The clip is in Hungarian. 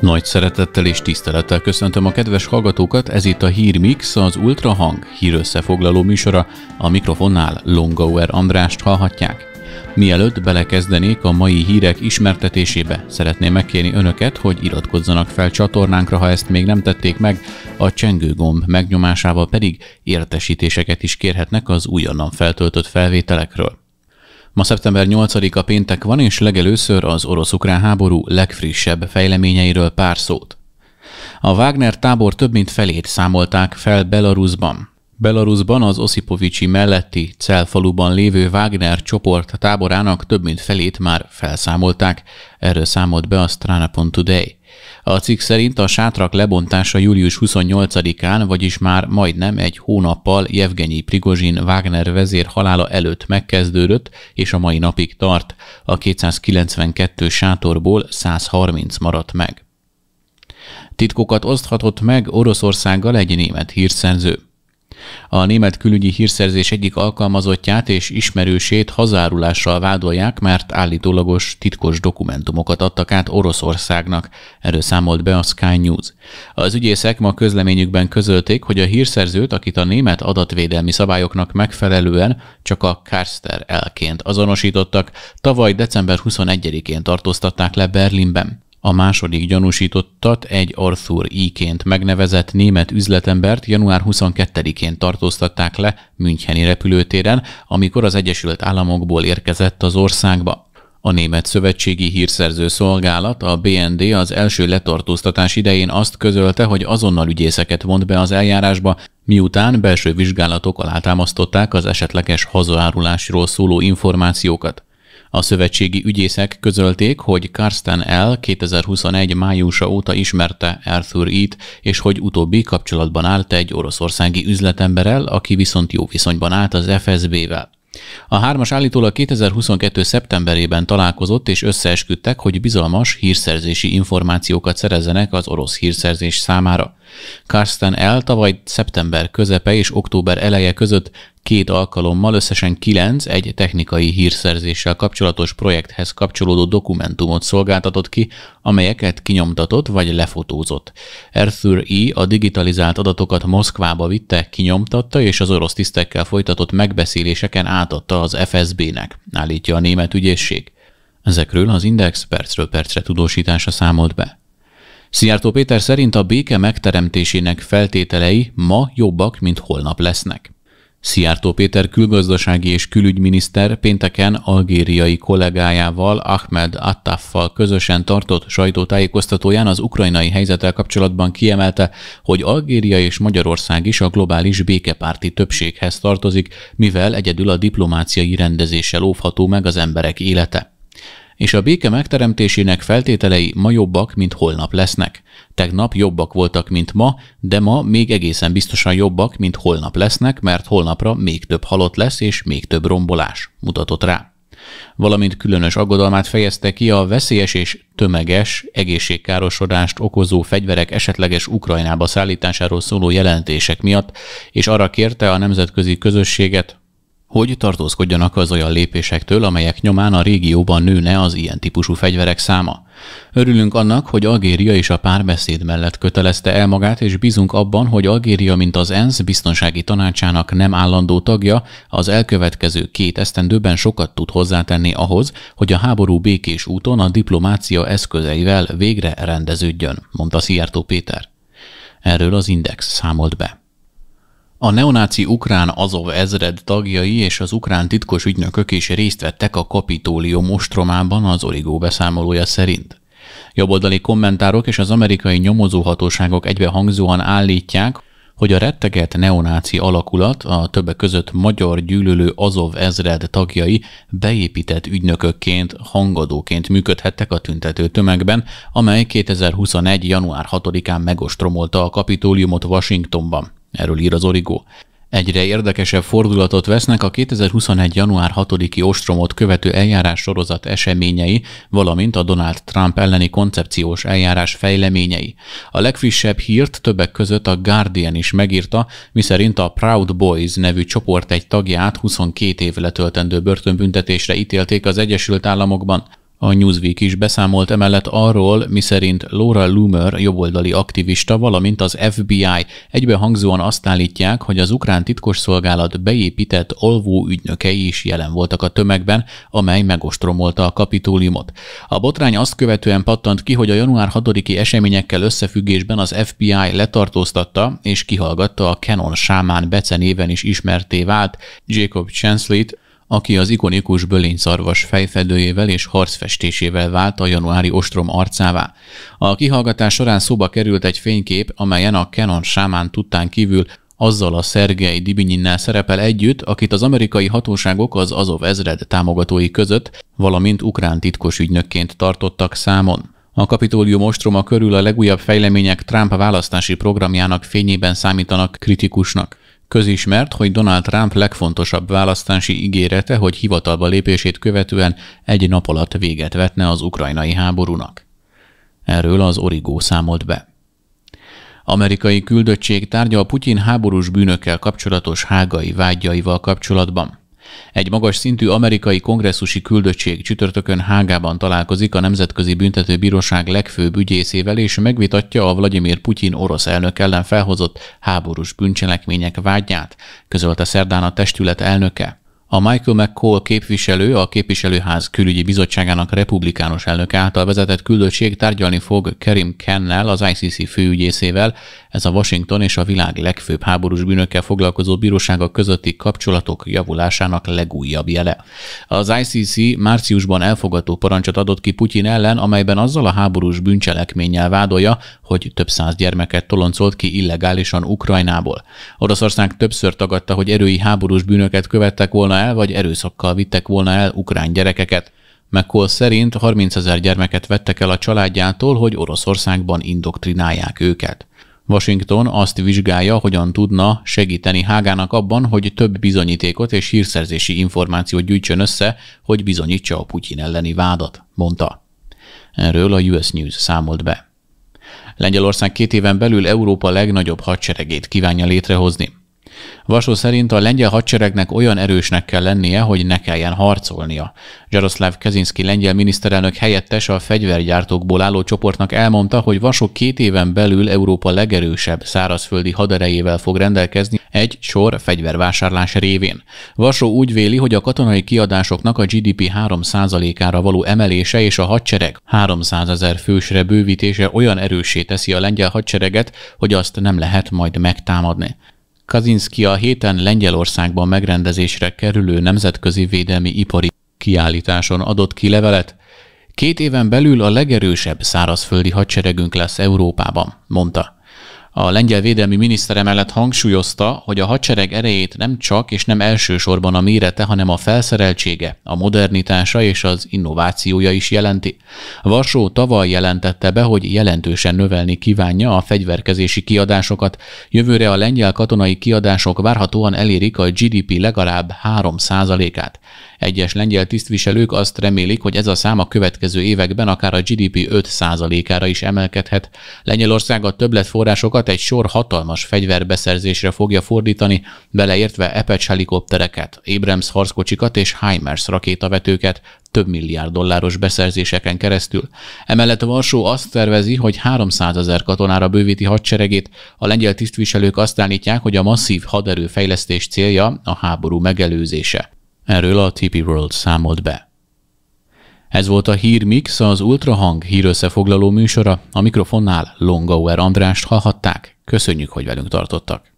Nagy szeretettel és tisztelettel köszöntöm a kedves hallgatókat, ez itt a Hírmix, az Ultrahang hírösszefoglaló műsora, a mikrofonnál Longauer Andrást hallhatják. Mielőtt belekezdenék a mai hírek ismertetésébe, szeretném megkérni önöket, hogy iratkozzanak fel csatornánkra, ha ezt még nem tették meg, a csengőgomb megnyomásával pedig értesítéseket is kérhetnek az újonnan feltöltött felvételekről. Ma szeptember 8-a péntek van, és legelőször az orosz-ukrán háború legfrissebb fejleményeiről pár szót. A Wagner tábor több mint felét számolták fel Belarusban. Belarusban az Oszipovicsi melletti Celfaluban lévő Wagner csoport táborának több mint felét már felszámolták, erről számolt be a Strana.today. A cikk szerint a sátrak lebontása július 28-án, vagyis már majdnem egy hónappal Jevgenyi Prigozsin Wagner vezér halála előtt megkezdődött, és a mai napig tart. A 292 sátorból 130 maradt meg. Titkokat oszthatott meg Oroszországgal egy német hírszerző. A német külügyi hírszerzés egyik alkalmazottját és ismerősét hazárulással vádolják, mert állítólagos titkos dokumentumokat adtak át Oroszországnak. Erről számolt be a Sky News. Az ügyészek ma közleményükben közölték, hogy a hírszerzőt, akit a német adatvédelmi szabályoknak megfelelően csak a Karster elként azonosítottak, tavaly december 21-én tartóztatták le Berlinben. A második gyanúsítottat egy Arthur I-ként megnevezett német üzletembert január 22-én tartóztatták le Müncheni repülőtéren, amikor az Egyesült Államokból érkezett az országba. A Német Szövetségi Hírszerző Szolgálat, a BND az első letartóztatás idején azt közölte, hogy azonnal ügyészeket vont be az eljárásba, miután belső vizsgálatok alátámasztották az esetleges hazaárulásról szóló információkat. A szövetségi ügyészek közölték, hogy Karsten L. 2021. májusa óta ismerte Arthur Eat, és hogy utóbbi kapcsolatban állt egy oroszországi üzletemberrel, aki viszont jó viszonyban állt az FSB-vel. A hármas állítólag 2022. szeptemberében találkozott és összeesküdtek, hogy bizalmas hírszerzési információkat szerezzenek az orosz hírszerzés számára. Karsten L. tavaly szeptember közepe és október eleje között két alkalommal, összesen kilenc egy technikai hírszerzéssel kapcsolatos projekthez kapcsolódó dokumentumot szolgáltatott ki, amelyeket kinyomtatott vagy lefotózott. Arthur E. a digitalizált adatokat Moszkvába vitte, kinyomtatta és az orosz tisztekkel folytatott megbeszéléseken átadta az FSB-nek, állítja a német ügyészség. Ezekről az Index percről percre tudósítása számolt be. Szijjártó Péter szerint a béke megteremtésének feltételei ma jobbak, mint holnap lesznek. Szijjártó Péter külgazdasági és külügyminiszter pénteken algériai kollégájával Ahmed Attaffal közösen tartott sajtótájékoztatóján az ukrajnai helyzettel kapcsolatban kiemelte, hogy Algéria és Magyarország is a globális békepárti többséghez tartozik, mivel egyedül a diplomáciai rendezéssel óvható meg az emberek élete és a béke megteremtésének feltételei ma jobbak, mint holnap lesznek. Tegnap jobbak voltak, mint ma, de ma még egészen biztosan jobbak, mint holnap lesznek, mert holnapra még több halott lesz és még több rombolás, mutatott rá. Valamint különös aggodalmát fejezte ki a veszélyes és tömeges egészségkárosodást okozó fegyverek esetleges Ukrajnába szállításáról szóló jelentések miatt, és arra kérte a nemzetközi közösséget, hogy tartózkodjanak az olyan lépésektől, amelyek nyomán a régióban nőne az ilyen típusú fegyverek száma. Örülünk annak, hogy Algéria is a párbeszéd mellett kötelezte el magát, és bízunk abban, hogy Algéria, mint az ENSZ biztonsági tanácsának nem állandó tagja, az elkövetkező két esztendőben sokat tud hozzátenni ahhoz, hogy a háború békés úton a diplomácia eszközeivel végre rendeződjön, mondta Szijjártó Péter. Erről az Index számolt be. A neonáci ukrán Azov ezred tagjai és az ukrán titkos ügynökök is részt vettek a kapitólium ostromában az origó beszámolója szerint. Jobboldali kommentárok és az amerikai nyomozóhatóságok egybehangzóan állítják, hogy a retteget neonáci alakulat, a többek között magyar gyűlölő Azov ezred tagjai beépített ügynökökként, hangadóként működhettek a tüntető tömegben, amely 2021. január 6-án megostromolta a kapitóliumot Washingtonban. Erről ír az Origo. Egyre érdekesebb fordulatot vesznek a 2021. január 6-i ostromot követő eljárás sorozat eseményei, valamint a Donald Trump elleni koncepciós eljárás fejleményei. A legfrissebb hírt többek között a Guardian is megírta, miszerint a Proud Boys nevű csoport egy tagját 22 év letöltendő börtönbüntetésre ítélték az Egyesült Államokban. A Newsweek is beszámolt emellett arról, miszerint Laura Loomer jobboldali aktivista, valamint az FBI egybehangzóan azt állítják, hogy az ukrán titkosszolgálat beépített alvó ügynökei is jelen voltak a tömegben, amely megostromolta a kapitóliumot. A botrány azt követően pattant ki, hogy a január 6-i eseményekkel összefüggésben az FBI letartóztatta és kihallgatta a Canon sámán becenéven is ismerté vált Jacob Chansley-t, aki az ikonikus bölényszarvas fejfedőjével és harcfestésével vált a januári ostrom arcává. A kihallgatás során szóba került egy fénykép, amelyen a Canon sámán tudtán kívül azzal a Szergei Dibinyinnel szerepel együtt, akit az amerikai hatóságok az Azov ezred támogatói között, valamint ukrán titkos ügynökként tartottak számon. A kapitólium ostroma körül a legújabb fejlemények Trump választási programjának fényében számítanak kritikusnak. Közismert, hogy Donald Trump legfontosabb választási ígérete, hogy hivatalba lépését követően egy nap alatt véget vetne az ukrajnai háborúnak. Erről az Origó számolt be. Amerikai küldöttség tárgya a Putyin háborús bűnökkel kapcsolatos hágai vágyaival kapcsolatban. Egy magas szintű amerikai kongresszusi küldöttség csütörtökön Hágában találkozik a Nemzetközi Büntetőbíróság legfőbb ügyészével, és megvitatja a Vladimir Putyin orosz elnök ellen felhozott háborús bűncselekmények vágyát, közölte szerdán a testület elnöke. A Michael McCall képviselő a képviselőház külügyi bizottságának republikánus elnök által vezetett küldöttség tárgyalni fog Kerim Kennel, az ICC főügyészével. Ez a Washington és a világ legfőbb háborús bűnökkel foglalkozó bírósága közötti kapcsolatok javulásának legújabb jele. Az ICC márciusban elfogadó parancsot adott ki Putyin ellen, amelyben azzal a háborús bűncselekménnyel vádolja, hogy több száz gyermeket toloncolt ki illegálisan Ukrajnából. Oroszország többször tagadta, hogy erői háborús bűnöket követtek volna el, vagy erőszakkal vittek volna el ukrán gyerekeket. McCall szerint 30 ezer gyermeket vettek el a családjától, hogy Oroszországban indoktrinálják őket. Washington azt vizsgálja, hogyan tudna segíteni Hágának abban, hogy több bizonyítékot és hírszerzési információt gyűjtsön össze, hogy bizonyítsa a Putyin elleni vádat, mondta. Erről a US News számolt be. Lengyelország két éven belül Európa legnagyobb hadseregét kívánja létrehozni. Vasó szerint a lengyel hadseregnek olyan erősnek kell lennie, hogy ne kelljen harcolnia. Jaroszláv Kaczynski lengyel miniszterelnök helyettes a fegyvergyártókból álló csoportnak elmondta, hogy Vasó két éven belül Európa legerősebb szárazföldi haderejével fog rendelkezni egy sor fegyvervásárlás révén. Vasó úgy véli, hogy a katonai kiadásoknak a GDP 3%-ára való emelése és a hadsereg 300 ezer fősre bővítése olyan erősé teszi a lengyel hadsereget, hogy azt nem lehet majd megtámadni. Kazinski a héten Lengyelországban megrendezésre kerülő nemzetközi védelmi ipari kiállításon adott ki levelet. Két éven belül a legerősebb szárazföldi hadseregünk lesz Európában, mondta. A lengyel védelmi miniszter emellett hangsúlyozta, hogy a hadsereg erejét nem csak és nem elsősorban a mérete, hanem a felszereltsége, a modernitása és az innovációja is jelenti. Varsó tavaly jelentette be, hogy jelentősen növelni kívánja a fegyverkezési kiadásokat. Jövőre a lengyel katonai kiadások várhatóan elérik a GDP legalább 3%-át. Egyes lengyel tisztviselők azt remélik, hogy ez a szám a következő években akár a GDP 5%-ára is emelkedhet. Lengyelország a többletforrásokat egy sor hatalmas fegyverbeszerzésre fogja fordítani, beleértve Apache helikoptereket, Abrams harckocsikat és Heimers rakétavetőket, több milliárd dolláros beszerzéseken keresztül. Emellett Varsó azt tervezi, hogy 300 ezer katonára bővíti hadseregét, a lengyel tisztviselők azt állítják, hogy a masszív haderőfejlesztés célja a háború megelőzése. Erről a TP World számolt be. Ez volt a Hírmix, az Ultrahang hírösszefoglaló műsora. A mikrofonnál Longauer Andrást hallhatták. Köszönjük, hogy velünk tartottak.